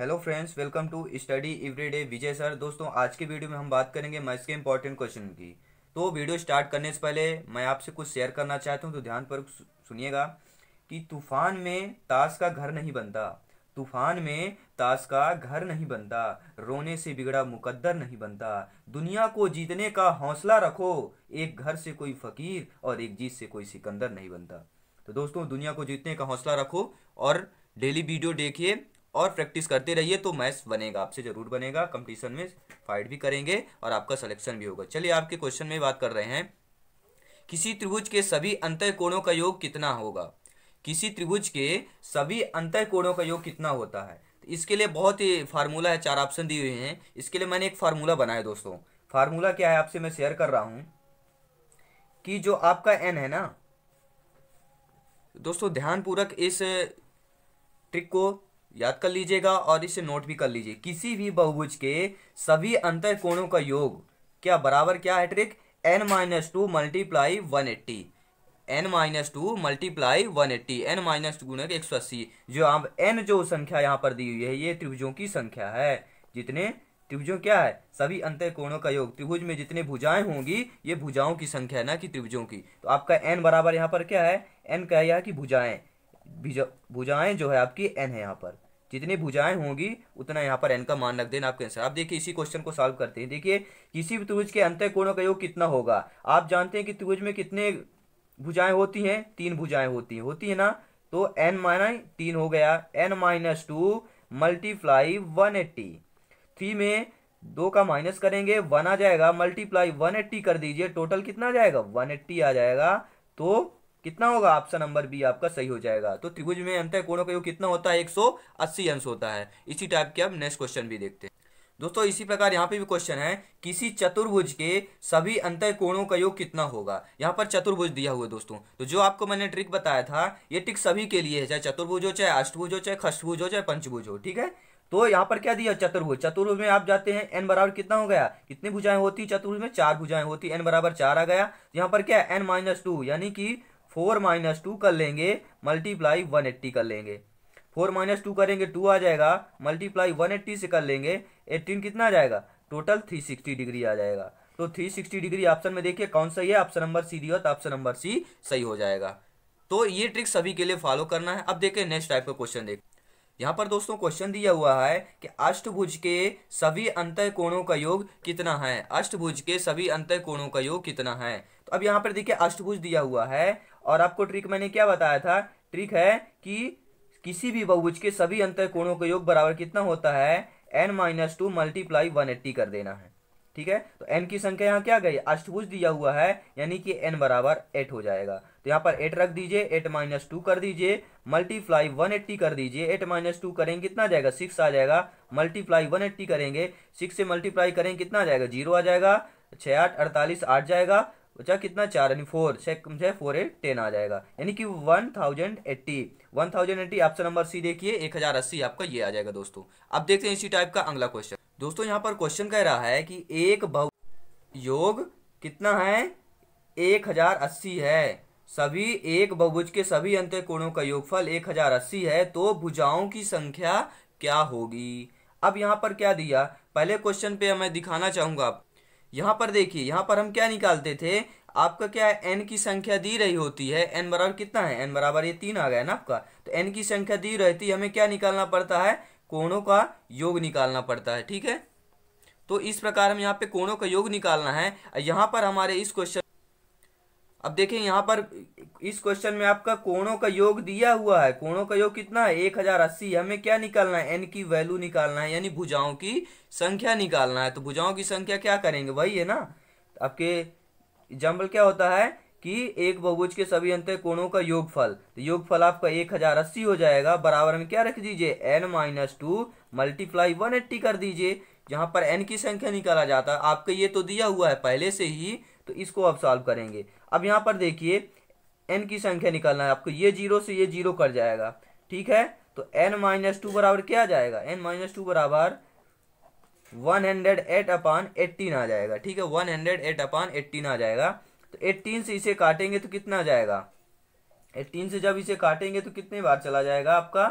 hello friends welcome to study everyday Vijay sir दोस्तों आज के वीडियो में हम बात करेंगे मैथ्स के इंपॉर्टेंट क्वेश्चन की तो वीडियो स्टार्ट करने से पहले मैं आपसे कुछ शेयर करना चाहता हूँ तो ध्यान पर सुनिएगा कि तूफान में ताश का घर नहीं बनता तूफान में ताश का घर नहीं बनता रोने से बिगड़ा मुकद्दर नहीं बनता दुनिया को जीतने का हौसला रखो एक घर से कोई फकीर और एक जीत से कोई सिकंदर नहीं बनता तो दोस्तों दुनिया को जीतने का हौसला रखो और डेली वीडियो देखिए और प्रैक्टिस करते रहिए तो मैच बनेगा आपसे जरूर बनेगा कंपटीशन में फाइट भी करेंगे और आपका सिलेक्शन भी होगा चलिए आपके क्वेश्चन में बात कर रहे हैं किसी त्रिभुज के सभी अंतर कोणों का योग कितना होगा किसी त्रिभुज के सभी अंतर कोणों का योग कितना होता है तो इसके लिए बहुत ही फार्मूला है चार ऑप्शन दिए हुए हैं इसके लिए मैंने एक फार्मूला बनाया दोस्तों फार्मूला क्या है आपसे मैं शेयर कर रहा हूँ कि जो आपका एन है ना दोस्तों ध्यानपूर्वक इस ट्रिक को याद कर लीजिएगा और इसे नोट भी कर लीजिए किसी भी बहुभुज के सभी अंतर कोणों का योग क्या बराबर क्या है trick N minus two multiply one eighty N minus two multiply one eighty N minus two गुणक एक सौ अस्सी जो आप एन जो संख्या यहाँ पर दी हुई है ये त्रिभुजों की संख्या है जितने त्रिभुजों क्या है सभी अंतर कोणों का योग त्रिभुज में जितने भुजाएं होंगी ये भुजाओं की संख्या है ना कि त्रिभुजों की तो आपका एन बराबर यहाँ पर क्या है एन कह यहाँ की भुजाएं भुजाएं जो है आपकी एन है यहाँ पर जितनी भुजाएं होंगी उतना यहाँ पर एन का मान रख देना आपके आंसर आप देखिए इसी क्वेश्चन को सॉल्व करते हैं देखिए किसी भी त्रिभुज के अंतर कोणों का योग कितना होगा आप जानते हैं कि त्रिभुज में कितने भुजाएं होती हैं तीन भुजाएं होती हैं होती है ना तो एन माइनस तीन हो गया N minus two multiply one eighty three में दो का माइनस करेंगे वन आ जाएगा मल्टीप्लाई वन एट्टी कर दीजिए टोटल कितना आ जाएगा वन एट्टी आ जाएगा तो कितना होगा ऑप्शन नंबर बी आपका सही हो जाएगा तो त्रिभुज में अंतर कोणों का योग कितना होता है 180 अंश होता है इसी टाइप के अब नेक्स्ट क्वेश्चन भी देखते हैं दोस्तों इसी प्रकार यहाँ पे भी क्वेश्चन है किसी चतुर्भुज के सभी अंतर कोणों का योग कितना होगा यहाँ पर चतुर्भुज दिया हुआ दोस्तों तो जो आपको मैंने ट्रिक बताया था ये ट्रिक सभी के लिए है चाहे चतुर्भुज हो चाहे अष्टभुज हो चाहे खष्टभुज हो चाहे पंचभुज हो ठीक है तो यहाँ पर क्या दिया चतुर्भुज चतुर्भुज में आप जाते हैं एन बराबर कितना हो गया कितनी भुजाएं होती चतुर्भुज में चार भुजाएं होती एन बराबर चार आ गया यहाँ पर क्या एन माइनस टू यानी कि फोर माइनस टू कर लेंगे मल्टीप्लाई वन एट्टी कर लेंगे फोर माइनस टू करेंगे टू आ जाएगा मल्टीप्लाई वन एट्टी से कर लेंगे एट्टीन कितना आ जाएगा टोटल थ्री सिक्सटी डिग्री आ जाएगा तो थ्री सिक्सटी डिग्री ऑप्शन में देखिए कौन सही है ऑप्शन नंबर सी दिया तो ऑप्शन नंबर सी सही हो जाएगा तो ये ट्रिक सभी के लिए फॉलो करना है अब देखें नेक्स्ट टाइप का क्वेश्चन देख यहाँ पर दोस्तों क्वेश्चन दिया हुआ है कि अष्टभुज के सभी अंत कोणों का योग कितना है अष्टभुज के सभी अंत कोणों का योग कितना है तो अब यहाँ पर देखिए अष्टभुज दिया हुआ है और आपको ट्रिक मैंने क्या बताया था ट्रिक है कि किसी भी बहुभुज के सभी अंतर कोणों का योग बराबर कितना होता है N minus two multiply one eighty कर देना है ठीक है तो एन की संख्या यहाँ क्या गई अष्टभुज दिया हुआ है यानी कि एन बराबर एट हो जाएगा तो यहाँ पर एट रख दीजिए एट माइनस टू कर दीजिए मल्टीप्लाई वन एट्टी कर दीजिए एट माइनस टू करेंगे कितना जाएगा सिक्स आ जाएगा मल्टीप्लाई वन एट्टी करेंगे सिक्स से मल्टीप्लाई करेंगे कितना जाएगा जीरो आ जाएगा छः आठ अड़तालीस आठ जाएगा बचा कितना चार यानी फोर से से फोर एट टेन आ जाएगा यानी कि one thousand eighty one thousand eighty option number C देखिए एक हज़ार अस्सी आपका ये आ जाएगा दोस्तों अब देखते हैं इसी टाइप का अगला क्वेश्चन दोस्तों यहाँ पर क्वेश्चन कह रहा है कि एक बहु योग कितना है एक हज़ार अस्सी है सभी एक बहुभुज के सभी अंत कोणों का योगफल एक हज़ार अस्सी है तो भुजाओं की संख्या क्या होगी अब यहाँ पर क्या दिया पहले क्वेश्चन पे मैं दिखाना आप यहां पर देखिए यहां पर हम क्या निकालते थे आपका क्या है एन की संख्या दी रही होती है एन बराबर कितना है एन बराबर ये तीन आ गया ना आपका तो एन की संख्या दी रहती है हमें क्या निकालना पड़ता है कोणों का योग निकालना पड़ता है ठीक है तो इस प्रकार हम यहाँ पे कोणों का योग निकालना है यहां पर हमारे इस क्वेश्चन अब देखें यहाँ पर इस क्वेश्चन में आपका कोणों का योग दिया हुआ है कोणों का योग कितना है एक हजार अस्सी हमें क्या निकालना है एन की वैल्यू निकालना है यानी भुजाओं की संख्या निकालना है तो भुजाओं की संख्या क्या करेंगे वही है ना आपके एग्जाम्पल क्या होता है कि एक बहुभुज के सभी अंतर कोणों का योगफल तो योगफल आपका एक हजार अस्सी हो जाएगा बराबर में क्या रख दीजिए N minus two multiply one eighty कर दीजिए जहां पर एन की संख्या निकाला जाता है आपका ये तो दिया हुआ है पहले से ही तो इसको आप सॉल्व करेंगे अब यहाँ पर देखिए एन की संख्या निकालना है आपको ये जीरो से ये जीरो कट जाएगा ठीक है तो एन माइनस टू बराबर क्या जाएगा एन माइनस टू बराबर one hundred eight upon eighteen आ जाएगा ठीक है one hundred eight upon eighteen आ जाएगा तो एट्टीन से इसे काटेंगे तो कितना आ जाएगा एट्टीन से जब इसे काटेंगे तो कितने बार चला जाएगा आपका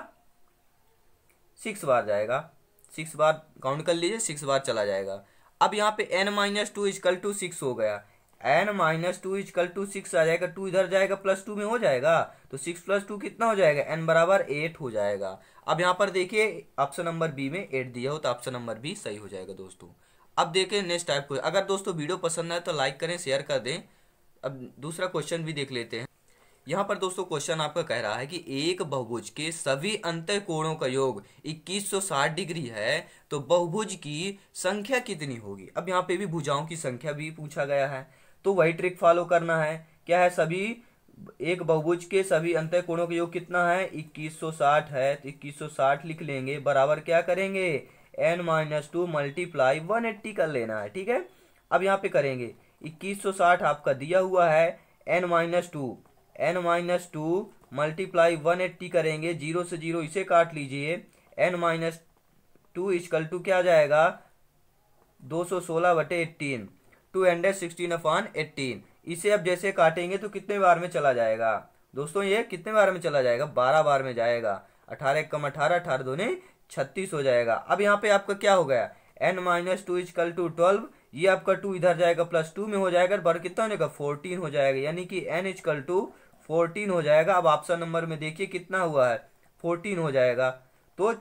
सिक्स बार जाएगा सिक्स बार काउंट कर लीजिए सिक्स बार चला जाएगा अब यहाँ पे N minus two equal to six हो गया N minus two equal to six आ जाएगा टू इधर जाएगा प्लस टू में हो जाएगा तो सिक्स प्लस टू कितना हो जाएगा एन बराबर एट हो जाएगा अब यहाँ पर देखिए ऑप्शन नंबर बी में एट दिया हो तो ऑप्शन नंबर बी सही हो जाएगा दोस्तों अब देखें नेक्स्ट टाइप को अगर दोस्तों वीडियो पसंद आए तो लाइक करें शेयर कर दें अब दूसरा क्वेश्चन भी देख लेते हैं यहाँ पर दोस्तों क्वेश्चन आपका कह रहा है कि एक बहुभुज के सभी अंतर कोणों का योग 2160 डिग्री है तो बहुभुज की संख्या कितनी होगी अब यहाँ पे भी भुजाओं की संख्या भी पूछा गया है तो वही ट्रिक फॉलो करना है क्या है सभी एक बहुभुज के सभी अंत कोणों का योग कितना है 2160 है तो 2160 लिख लेंगे बराबर क्या करेंगे N minus two multiply one eighty कर लेना है ठीक है अब यहाँ पे करेंगे 2160 आपका दिया हुआ है N minus two N minus two multiply one eighty करेंगे जीरो से जीरो इसे काट लीजिए N minus two equal to क्या जाएगा दो सौ सोलह बटे eighteen two hundred sixteen upon eighteen इसे अब जैसे काटेंगे तो कितने बार में चला जाएगा दोस्तों ये कितने बार में चला जाएगा बारह बार में जाएगा अठारह कम अठारह अठारह दो छत्तीस हो जाएगा अब यहाँ पे आपका क्या हो गया N minus two equal to twelve ये आपका टू इधर जाएगा प्लस टू में हो जाएगा बर्ग कितना हो जाएगा फोर्टीन हो जाएगा यानी कि N equal to fourteen हो जाएगा अब ऑप्शन नंबर में देखिए कितना हुआ है फोर्टीन हो जाएगा तो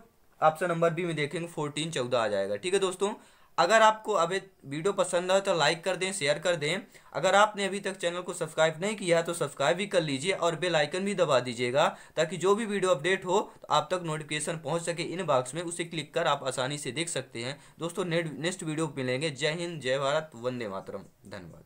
ऑप्शन नंबर बी में देखेंगे फोर्टीन चौदह आ जाएगा ठीक है दोस्तों अगर आपको अभी वीडियो पसंद आए तो लाइक कर दें शेयर कर दें अगर आपने अभी तक चैनल को सब्सक्राइब नहीं किया तो सब्सक्राइब भी कर लीजिए और बेल आइकन भी दबा दीजिएगा ताकि जो भी वीडियो अपडेट हो तो आप तक नोटिफिकेशन पहुंच सके इन बॉक्स में उसे क्लिक कर आप आसानी से देख सकते हैं दोस्तों नेक्स्ट वीडियो मिलेंगे जय हिंद जय भारत वंदे मातरम धन्यवाद